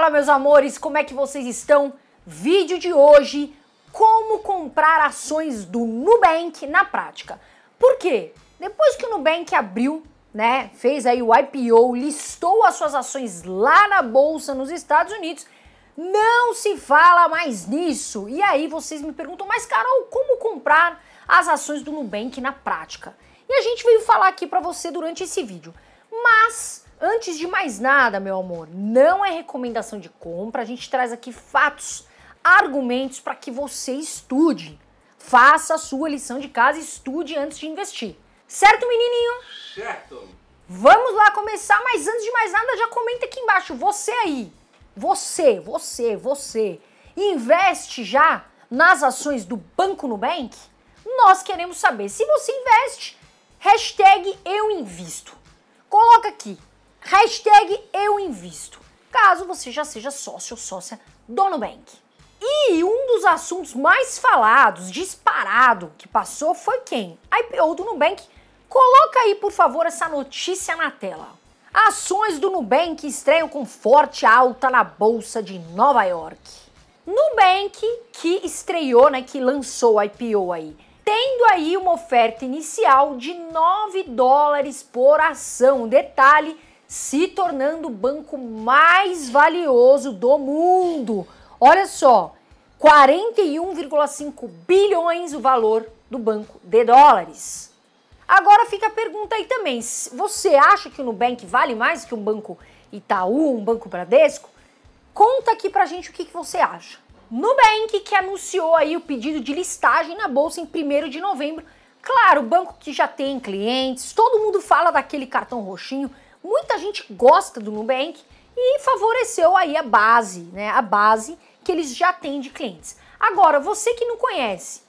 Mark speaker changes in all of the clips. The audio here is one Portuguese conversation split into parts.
Speaker 1: Fala meus amores, como é que vocês estão? Vídeo de hoje, como comprar ações do Nubank na prática. Por quê? Depois que o Nubank abriu, né, fez aí o IPO, listou as suas ações lá na bolsa nos Estados Unidos, não se fala mais nisso. E aí vocês me perguntam, mas Carol, como comprar as ações do Nubank na prática? E a gente veio falar aqui para você durante esse vídeo. Mas Antes de mais nada, meu amor, não é recomendação de compra, a gente traz aqui fatos, argumentos para que você estude. Faça a sua lição de casa, e estude antes de investir. Certo, menininho? Certo. Vamos lá começar, mas antes de mais nada, já comenta aqui embaixo, você aí. Você, você, você investe já nas ações do Banco Nubank? Nós queremos saber se você investe. Hashtag eu invisto. Coloca aqui, Hashtag eu invisto. Caso você já seja sócio ou sócia do Nubank. E um dos assuntos mais falados, disparado, que passou foi quem? A IPO do Nubank. Coloca aí, por favor, essa notícia na tela. Ações do Nubank estreiam com forte alta na bolsa de Nova York. Nubank, que estreou, né, que lançou a IPO aí, tendo aí uma oferta inicial de 9 dólares por ação. Detalhe, se tornando o banco mais valioso do mundo. Olha só, 41,5 bilhões o valor do banco de dólares. Agora fica a pergunta aí também: você acha que o Nubank vale mais que um banco Itaú, um banco Bradesco? Conta aqui pra gente o que, que você acha. Nubank que anunciou aí o pedido de listagem na bolsa em 1 de novembro. Claro, banco que já tem clientes, todo mundo fala daquele cartão roxinho, Muita gente gosta do Nubank e favoreceu aí a base, né? A base que eles já têm de clientes. Agora, você que não conhece,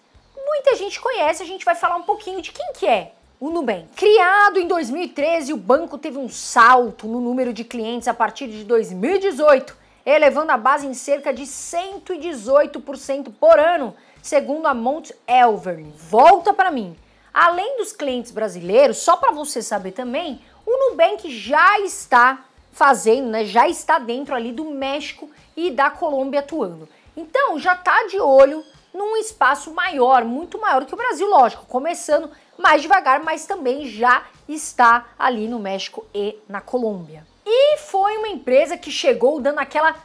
Speaker 1: muita gente conhece, a gente vai falar um pouquinho de quem que é o Nubank. Criado em 2013, o banco teve um salto no número de clientes a partir de 2018, elevando a base em cerca de 118% por ano, segundo a Mount Elverly. Volta para mim. Além dos clientes brasileiros, só para você saber também, o Nubank já está fazendo, né, já está dentro ali do México e da Colômbia atuando. Então já está de olho num espaço maior, muito maior que o Brasil, lógico, começando mais devagar, mas também já está ali no México e na Colômbia. E foi uma empresa que chegou dando aquela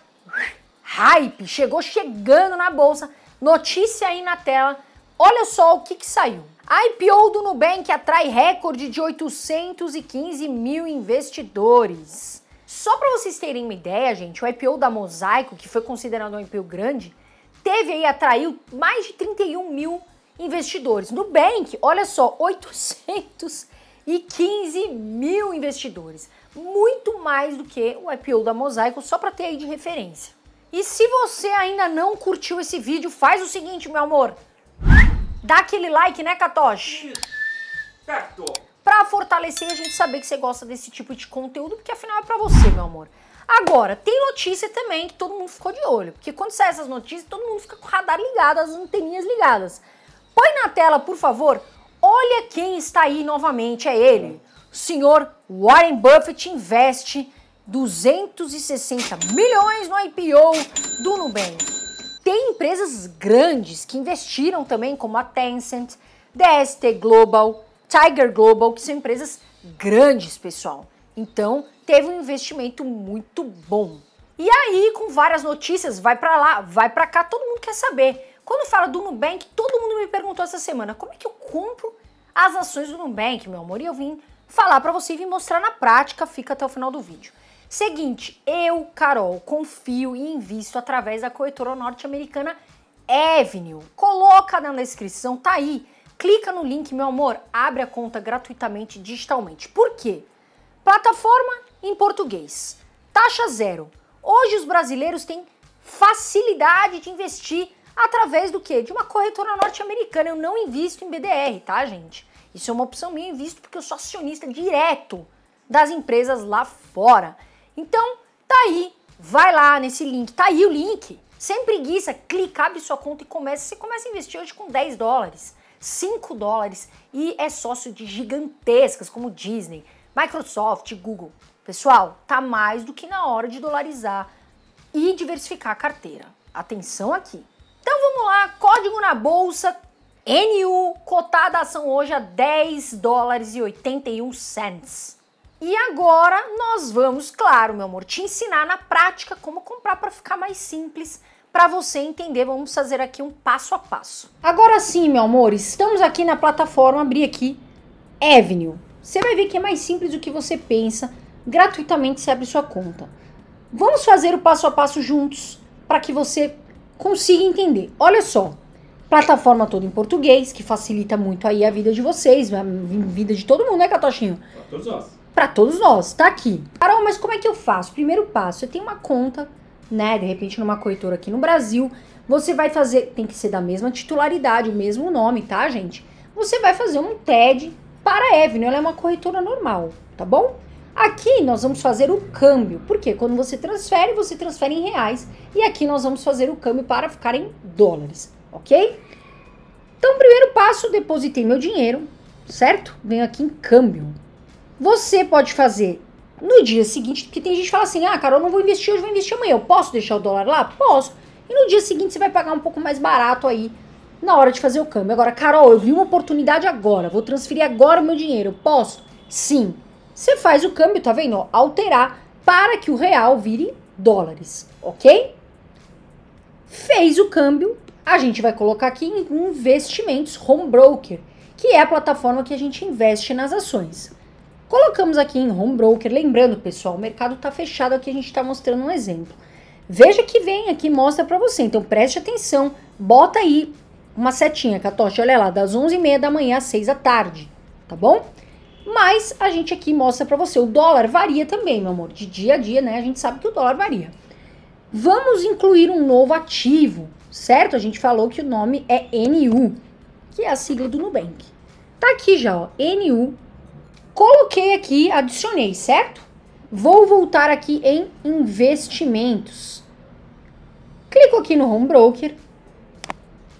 Speaker 1: hype, chegou chegando na bolsa, notícia aí na tela. Olha só o que, que saiu. A IPO do Nubank atrai recorde de 815 mil investidores. Só para vocês terem uma ideia, gente, o IPO da Mosaico, que foi considerado um IPO grande, teve aí, atraiu mais de 31 mil investidores. Nubank, olha só, 815 mil investidores. Muito mais do que o IPO da Mosaico, só para ter aí de referência. E se você ainda não curtiu esse vídeo, faz o seguinte, meu amor Dá aquele like, né, Catoche? Certo. Pra fortalecer a gente saber que você gosta desse tipo de conteúdo, porque afinal é pra você, meu amor. Agora, tem notícia também que todo mundo ficou de olho. Porque quando saem essas notícias, todo mundo fica com o radar ligado, as anteninhas ligadas. Põe na tela, por favor. Olha quem está aí novamente, é ele. O senhor Warren Buffett investe 260 milhões no IPO do Nubank. Tem empresas grandes que investiram também, como a Tencent, DST Global, Tiger Global, que são empresas grandes, pessoal. Então, teve um investimento muito bom. E aí, com várias notícias, vai para lá, vai para cá, todo mundo quer saber. Quando fala do Nubank, todo mundo me perguntou essa semana, como é que eu compro as ações do Nubank, meu amor? E eu vim falar para você e vim mostrar na prática, fica até o final do vídeo. Seguinte, eu, Carol, confio e invisto através da corretora norte-americana Avenue. Coloca na descrição, tá aí. Clica no link, meu amor, abre a conta gratuitamente digitalmente. Por quê? Plataforma em português. Taxa zero. Hoje os brasileiros têm facilidade de investir através do quê? De uma corretora norte-americana. Eu não invisto em BDR, tá, gente? Isso é uma opção minha, eu invisto porque eu sou acionista direto das empresas lá fora. Então, tá aí. Vai lá nesse link. Tá aí o link. Sem preguiça, clica, abre sua conta e começa. Você começa a investir hoje com 10 dólares, 5 dólares e é sócio de gigantescas como Disney, Microsoft, Google. Pessoal, tá mais do que na hora de dolarizar e diversificar a carteira. Atenção aqui. Então vamos lá, código na bolsa NU, cotada ação hoje a 10 dólares e 81 cents. E agora nós vamos, claro, meu amor, te ensinar na prática como comprar para ficar mais simples para você entender. Vamos fazer aqui um passo a passo. Agora sim, meu amor, estamos aqui na plataforma, abri aqui Avenue. Você vai ver que é mais simples do que você pensa. Gratuitamente você abre sua conta. Vamos fazer o passo a passo juntos para que você consiga entender. Olha só, plataforma toda em português, que facilita muito aí a vida de vocês, a vida de todo mundo, né, Catochinho? Pra todos nós para todos nós, tá aqui. Carol, mas como é que eu faço? Primeiro passo, você tem uma conta, né, de repente numa corretora aqui no Brasil, você vai fazer, tem que ser da mesma titularidade, o mesmo nome, tá, gente? Você vai fazer um TED para a Evelyn, ela é uma corretora normal, tá bom? Aqui nós vamos fazer o câmbio, porque quando você transfere, você transfere em reais, e aqui nós vamos fazer o câmbio para ficar em dólares, ok? Então, primeiro passo, depositei meu dinheiro, certo? Venho aqui em câmbio, você pode fazer no dia seguinte, porque tem gente que fala assim: ah, cara, eu não vou investir hoje, vou investir amanhã. Eu posso deixar o dólar lá? Posso. E no dia seguinte você vai pagar um pouco mais barato aí na hora de fazer o câmbio. Agora, Carol, eu vi uma oportunidade agora, vou transferir agora o meu dinheiro. Eu posso? Sim. Você faz o câmbio, tá vendo? alterar para que o real vire dólares, ok? Fez o câmbio, a gente vai colocar aqui em investimentos home broker, que é a plataforma que a gente investe nas ações. Colocamos aqui em home broker, lembrando pessoal, o mercado está fechado aqui, a gente está mostrando um exemplo. Veja que vem aqui, mostra para você, então preste atenção, bota aí uma setinha, Catoche, olha lá, das 11h30 da manhã às 6 da tarde, tá bom? Mas a gente aqui mostra para você, o dólar varia também, meu amor, de dia a dia, né? A gente sabe que o dólar varia. Vamos incluir um novo ativo, certo? A gente falou que o nome é NU, que é a sigla do Nubank. Tá aqui já, ó, NU Coloquei aqui, adicionei, certo? Vou voltar aqui em investimentos. Clico aqui no Home Broker.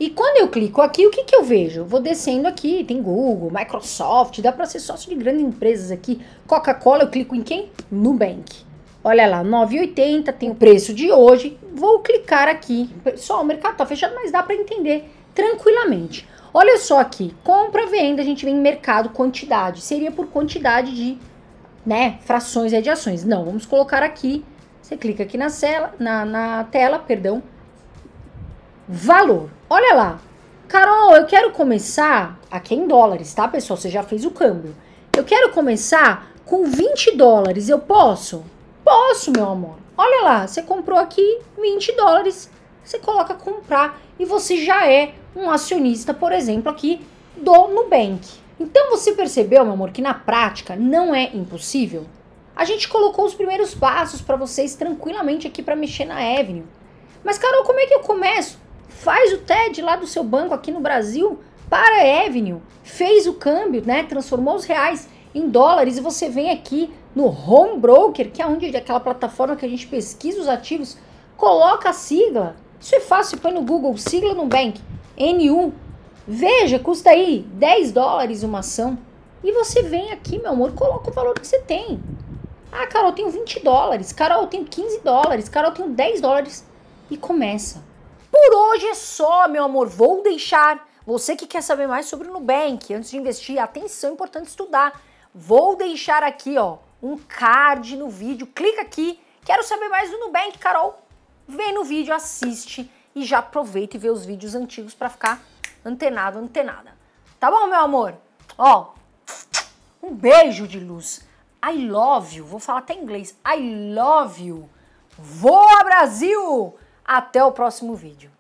Speaker 1: E quando eu clico aqui, o que, que eu vejo? Vou descendo aqui, tem Google, Microsoft, dá para ser sócio de grandes empresas aqui. Coca-Cola, eu clico em quem? Nubank. Olha lá, 9,80 tem o preço de hoje. Vou clicar aqui. Pessoal, o mercado tá fechado, mas dá para entender tranquilamente. Olha só aqui, compra, venda, a gente vem em mercado, quantidade. Seria por quantidade de, né, frações de ações. Não, vamos colocar aqui, você clica aqui na, cela, na, na tela, perdão, valor. Olha lá, Carol, eu quero começar, aqui é em dólares, tá, pessoal? Você já fez o câmbio. Eu quero começar com 20 dólares, eu posso? Posso, meu amor. Olha lá, você comprou aqui 20 dólares, você coloca comprar e você já é um acionista, por exemplo, aqui do Nubank. Então você percebeu, meu amor, que na prática não é impossível? A gente colocou os primeiros passos para vocês tranquilamente aqui para mexer na Avenue. Mas, Carol, como é que eu começo? Faz o TED lá do seu banco aqui no Brasil para a Avenue, fez o câmbio, né? Transformou os reais em dólares e você vem aqui no Home Broker, que é onde é aquela plataforma que a gente pesquisa os ativos, coloca a sigla. Isso é fácil, põe no Google sigla Nubank NU. Veja, custa aí 10 dólares uma ação. E você vem aqui, meu amor, coloca o valor que você tem. Ah, Carol, eu tenho 20 dólares. Carol, eu tenho 15 dólares. Carol, eu tenho 10 dólares. E começa. Por hoje é só, meu amor. Vou deixar. Você que quer saber mais sobre o Nubank, antes de investir, atenção, é importante estudar. Vou deixar aqui, ó, um card no vídeo. Clica aqui. Quero saber mais do Nubank, Carol. Vem no vídeo, assiste e já aproveita e vê os vídeos antigos para ficar antenado, antenada. Tá bom, meu amor? Ó, um beijo de luz. I love you. Vou falar até em inglês. I love you. Voa Brasil! Até o próximo vídeo.